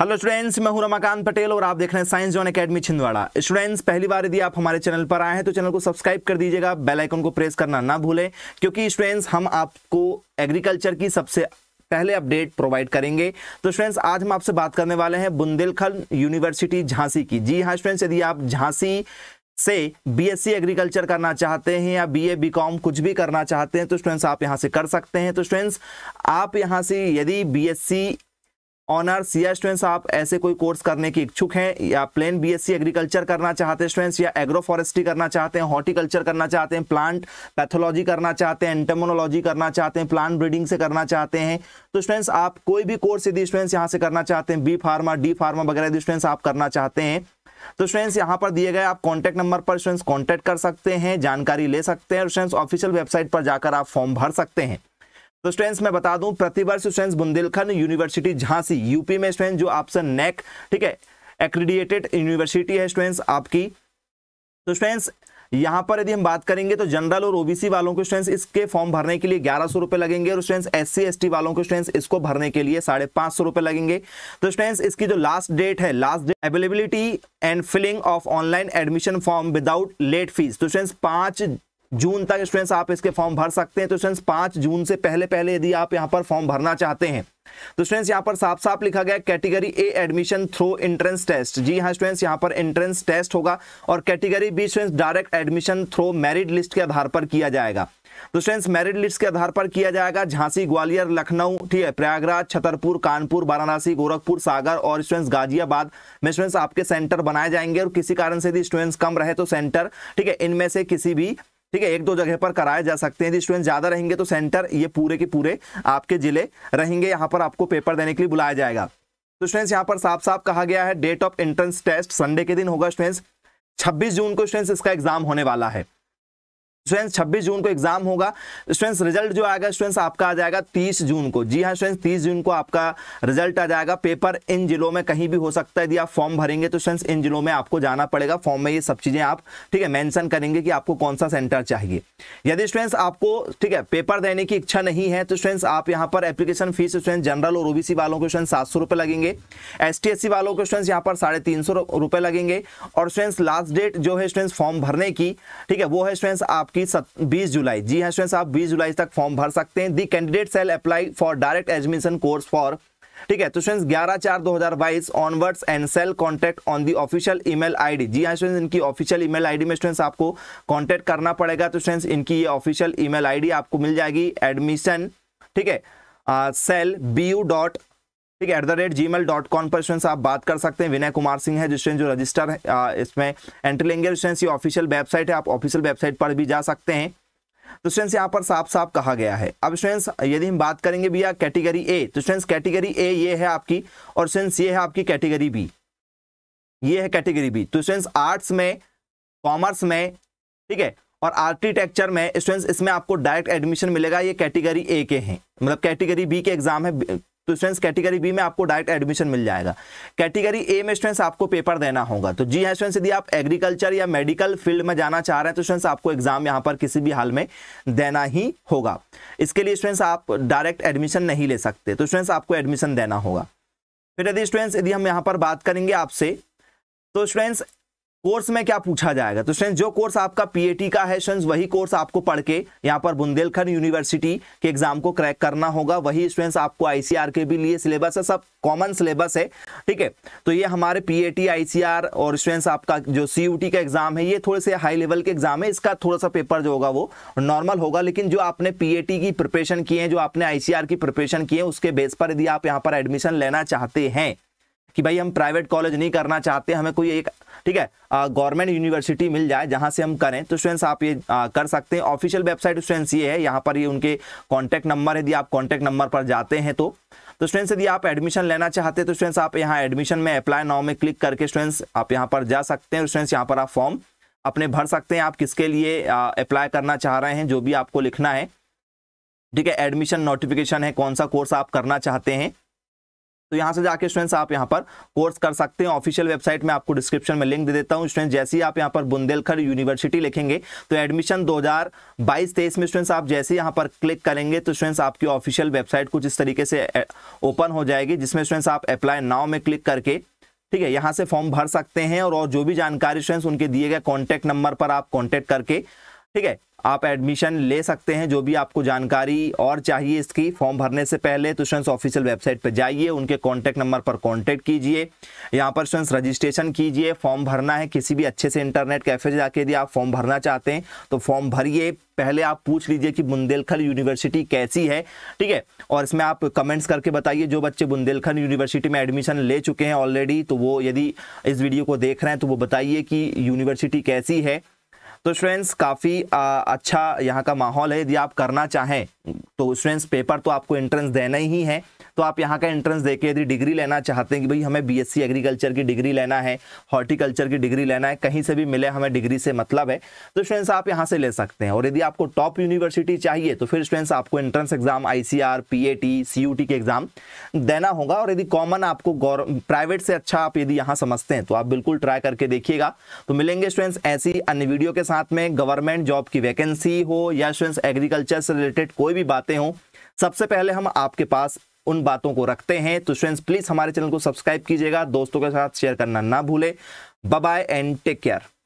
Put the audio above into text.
hello students मैं हूं रमाकांत पटेल और आप देख रहे हैं science zone academy Chhindwara students पहली बार यदि आप हमारे चैनल पर आए हैं तो चैनल को सब्सक्राइब कर दीजिएगा बेल आइकन को प्रेस करना ना भूलें क्योंकि स्टूडेंट्स हम आपको एग्रीकल्चर की सबसे पहले अपडेट प्रोवाइड करेंगे तो स्टूडेंट्स आज हम आपसे बात करने वाले हैं बुंदेलखंड यूनिवर्सिटी झांसी की जी हाँ स्टूडेंट्स यदि आप झांसी से बीएससी एग्रीकल्चर करना चाहते हैं या बीए बीकॉम कुछ भी करना चाहते हैं तो स्टूडेंट्स आप यहाँ से कर सकते हैं तो स्टूडेंट्स आप यहाँ से यदि बीएससी ऑनर सी स्टूडेंट्स आप ऐसे कोई कोर्स करने के इच्छुक हैं या प्लेन बीएससी एग्रीकल्चर करना चाहते हैं स्टूडेंट्स या एग्रो फॉरेस्ट्री करना चाहते हैं हॉर्टिकल्चर करना चाहते हैं प्लांट पैथोलॉजी करना चाहते हैं एंटेमोनोलॉजी करना चाहते हैं प्लांट ब्रीडिंग से करना चाहते हैं तो स्टूडेंट्स आप कोई भी कोर्स यदि स्टूडेंट्स यहाँ से करना चाहते हैं बी फार्मा डी फार्मा वगैरह यदि स्टूडेंट्स आप करना चाहते हैं तो स्टूडेंट्स यहाँ पर दिए गए आप कॉन्टैक्ट नंबर पर स्टूडेंट्स कॉन्टैक्ट कर सकते हैं जानकारी ले सकते हैं और स्टूडेंट्स ऑफिशियल वेबसाइट पर जाकर आप फॉर्म भर सकते हैं तो स्टूडेंट्स मैं बता दूं प्रतिवर्ष students Bundelkhand university Jhansi UP में स्टूडेंट जो ऑप्शन नेक ठीक है एक्रीडिएटेड यूनिवर्सिटी है स्टूडेंट्स आपकी तो स्टूडेंट्स यहां पर यदि हम बात करेंगे तो जनरल और ओबीसी वालों के स्टूडेंट्स इसके फॉर्म भरने के लिए ग्यारह सौ रुपये लगेंगे और students S C S T वालों के स्टूडेंट्स इसको भरने के लिए साढ़े पांच सौ रुपये लगेंगे तो स्टूडेंट्स इसकी जो लास्ट डेट है last date availability and filling of online admission form without late fee तो स्टूडेंट्स पांच जून तक स्टूडेंट्स आप इसके फॉर्म भर सकते हैं तो स्टूडेंट्स पांच जून से पहले पहले यदि आप यहाँ पर फॉर्म भरना चाहते हैं तो स्टूडेंट्स यहाँ पर साफ साफ लिखा गया category A admission through entrance test जी हाँ स्टूडेंट्स यहाँ पर एंट्रेंस टेस्ट होगा और category B students direct admission through merit list के आधार पर किया जाएगा तो स्टूडेंट्स मेरिट लिस्ट के आधार पर किया जाएगा झांसी ग्वालियर लखनऊ ठीक है प्रयागराज छतरपुर कानपुर वाराणसी गोरखपुर सागर और स्टूडेंट्स गाजियाबाद में स्टूडेंट्स आपके सेंटर बनाए जाएंगे और किसी कारण से यदि स्टूडेंट्स कम रहे तो सेंटर ठीक है इनमें से किसी भी ठीक है एक दो जगह पर कराए जा सकते हैं स्टूडेंट ज़्यादा रहेंगे तो सेंटर ये पूरे के पूरे आपके जिले रहेंगे यहाँ पर आपको पेपर देने के लिए बुलाया जाएगा तो स्टूडेंट्स यहाँ पर साफ साफ कहा गया है date of entrance test Sunday के दिन होगा स्टूडेंट्स 26 जून को स्टूडेंट्स इसका एग्जाम होने वाला है स्टूडेंट्स 26 जून को एग्जाम होगा स्टूडेंट्स रिजल्ट जो आएगा स्टूडेंट्स आपका आ जाएगा 30 जून को जी हाँ स्टूडेंट्स तीस जून को आपका रिजल्ट आ जाएगा पेपर इन जिलों में कहीं भी हो सकता है यदि आप फॉर्म भरेंगे तो स्टूडेंट्स इन जिलों में आपको जाना पड़ेगा फॉर्म में ये सब चीज़ें आप ठीक है मैंशन करेंगे कि आपको कौन सा सेंटर चाहिए यदि स्टूडेंट्स आपको ठीक है पेपर देने की इच्छा नहीं है तो स्टूडेंट्स आप यहाँ पर एप्लीकेशन फीस स्टूडेंट्स जनरल और ओबीसी वालों को स्टूडेंट्स सात सौ लगेंगे एस टी वालों को स्टूडेंट्स यहाँ पर साढ़े तीन सौ लगेंगे और स्टूडेंट्स लास्ट डेट जो है स्टूडेंट्स फॉर्म भरने की ठीक है वो है स्टूडेंट्स आपकी की 20 जुलाई जी हाँ स्टूडेंट्स आप 20 जुलाई तक फॉर्म भर सकते हैं the candidate shall apply for direct admission course for ठीक है तो स्टूडेंट्स ग्यारह चार दो हजार बाईस onwards and shall contact on the official email ID जी हाँ स्टूडेंट्स इनकी ऑफिशियल ईमेल आईडी में स्टूडेंट्स आपको कॉन्टैक्ट करना पड़ेगा तो स्टूडेंट्स इनकी ये ऑफिशियल ईमेल आईडी आपको मिल जाएगी एडमिशन ठीक है सेल बी यू डॉट ठीक है at the rate Gmail dot com पर स्टूडेंट्स आप बात कर सकते हैं विनय कुमार सिंह है जो स्टूडेंट जो रजिस्टर है इसमें एंट्री लेंगे स्टूडेंट्स ये ऑफिशियल वेबसाइट है आप ऑफिशियल वेबसाइट पर भी जा सकते हैं तो स्टूडेंट्स यहाँ पर साफ साफ कहा गया है अब स्टूडेंट्स यदि हम बात करेंगे भैया कैटेगरी ए तो स्टूडेंट्स कैटेगरी ए ये है आपकी और स्टूडेंट्स ये है आपकी कैटेगरी बी ये है कैटेगरी बी तो स्टूडेंट्स आर्ट्स में कॉमर्स में ठीक है और आर्किटेक्चर में स्टूडेंट्स इसमें आपको डायरेक्ट एडमिशन मिलेगा ये कैटेगरी ए के हैं मतलब कैटेगरी बी के एग्जाम है तो स्टूडेंट्स कैटेगरी बी में आपको डायरेक्ट एडमिशन मिल जाएगा कैटेगरी ए में स्टूडेंट्स आपको पेपर देना होगा तो जी हाँ स्टूडेंट्स यदि आप एग्रीकल्चर या मेडिकल फील्ड में जाना चाह रहे हैं तो स्टूडेंट्स आपको एग्जाम यहाँ पर किसी भी हाल में देना ही होगा इसके लिए स्टूडेंट्स आप डायरेक्ट एडमिशन नहीं ले सकते तो स्टूडेंट्स आपको एडमिशन देना होगा फिर यदि स्टूडेंट्स यदि हम यहाँ पर बात करेंगे आपसे तो स्टूडेंट्स कोर्स में क्या पूछा जाएगा तो स्टूडेंट जो कोर्स आपका पीएटी का है स्टूडेंट्स वही कोर्स आपको पढ़ के यहाँ पर बुंदेलखंड यूनिवर्सिटी के एग्जाम को क्रैक करना होगा वही स्टूडेंट्स आपको आईसीआर के भी लिए सिलेबस है सब कॉमन सिलेबस है ठीक है तो ये हमारे पीएटी आईसीआर और स्टूडेंट्स आपका जो सीयूटी का एग्जाम है ये थोड़े से हाई लेवल के एग्जाम है इसका थोड़ा सा पेपर जो होगा वो नॉर्मल होगा लेकिन जो आपने पी की प्रिपरेशन किए हैं जो आपने आईसीआर की प्रिपरेशन किए हैं उसके बेस पर यदि आप यहाँ पर एडमिशन लेना चाहते हैं कि भाई हम प्राइवेट कॉलेज नहीं करना चाहते हमें कोई एक ठीक है गवर्नमेंट यूनिवर्सिटी मिल जाए जहां से हम करें तो स्टूडेंट्स आप ये आ, कर सकते हैं ऑफिशियल वेबसाइट स्टूडेंट्स ये है यहाँ पर ये उनके कॉन्टैक्ट नंबर यदि आप कॉन्टैक्ट नंबर पर जाते हैं तो तो स्टूडेंट्स यदि आप एडमिशन लेना चाहते हैं तो स्टूडेंट्स आप यहाँ एडमिशन में अप्लाई नाउ में क्लिक करके स्टूडेंट्स आप यहाँ पर जा सकते हैं स्टूडेंट्स यहाँ पर आप फॉर्म अपने भर सकते हैं आप किसके लिए अप्लाई करना चाह रहे हैं जो भी आपको लिखना है ठीक है एडमिशन नोटिफिकेशन है कौन सा कोर्स आप करना चाहते हैं तो यहाँ से जाके स्टूडेंट्स आप यहाँ पर कोर्स कर सकते हैं ऑफिशियल वेबसाइट में आपको डिस्क्रिप्शन में लिंक दे देता हूँ स्टूडेंट्स जैसे ही आप यहाँ पर बुंदेलखंड यूनिवर्सिटी लिखेंगे तो एडमिशन 2022 तेईस में स्टूडेंट्स आप जैसे यहाँ पर क्लिक करेंगे तो स्टूडेंट्स आपकी ऑफिशियल वेबसाइट कुछ इस तरीके से ओपन हो जाएगी जिसमें स्टूडेंट्स आप अप्लाई नाव में क्लिक करके ठीक है यहाँ से फॉर्म भर सकते हैं और, और जो भी जानकारी स्टूडेंट्स उनके दिए गए कॉन्टैक्ट नंबर पर आप कॉन्टैक्ट करके ठीक है आप एडमिशन ले सकते हैं जो भी आपको जानकारी और चाहिए इसकी फॉर्म भरने से पहले तो स्टूडेंट्स ऑफिशियल वेबसाइट पर जाइए उनके कॉन्टैक्ट नंबर पर कॉन्टैक्ट कीजिए यहाँ पर स्टूडेंट्स रजिस्ट्रेशन कीजिए फॉर्म भरना है किसी भी अच्छे से इंटरनेट कैफे जाके यदि आप फॉर्म भरना चाहते हैं तो फॉर्म भरिए पहले आप पूछ लीजिए कि बुंदेलखंड यूनिवर्सिटी कैसी है ठीक है और इसमें आप कमेंट्स करके बताइए जो बच्चे बुंदेलखंड यूनिवर्सिटी में एडमिशन ले चुके हैं ऑलरेडी तो वो यदि इस वीडियो को देख रहे हैं तो वो बताइए कि यूनिवर्सिटी कैसी है तो स्टूडेंट्स काफ़ी अच्छा यहाँ का माहौल है यदि आप करना चाहें तो स्टूडेंट्स पेपर तो आपको एंट्रेंस देना ही है तो आप यहाँ का एंट्रेंस देके यदि डिग्री लेना चाहते हैं कि भाई हमें बीएससी एग्रीकल्चर की डिग्री लेना है हॉर्टिकल्चर की डिग्री लेना है कहीं से भी मिले हमें डिग्री से मतलब है तो स्टूडेंट्स आप यहाँ से ले सकते हैं और यदि आपको टॉप यूनिवर्सिटी चाहिए तो फिर स्टूडेंट्स आपको entrance exam I C R P A T C U T के एग्जाम देना होगा और यदि कॉमन आपको प्राइवेट से अच्छा आप यदि यहाँ समझते हैं तो आप बिल्कुल ट्राई करके देखिएगा तो मिलेंगे स्टूडेंट्स ऐसी अन्य वीडियो के साथ में गवर्नमेंट जॉब की वैकेंसी हो या स्टूडेंट्स एग्रीकल्चर से रिलेटेड कोई भी बातें हों सबसे पहले हम आपके पास उन बातों को रखते हैं तो फ्रेंड्स प्लीज हमारे चैनल को सब्सक्राइब कीजिएगा दोस्तों के साथ शेयर करना ना भूले बाय एंड टेक केयर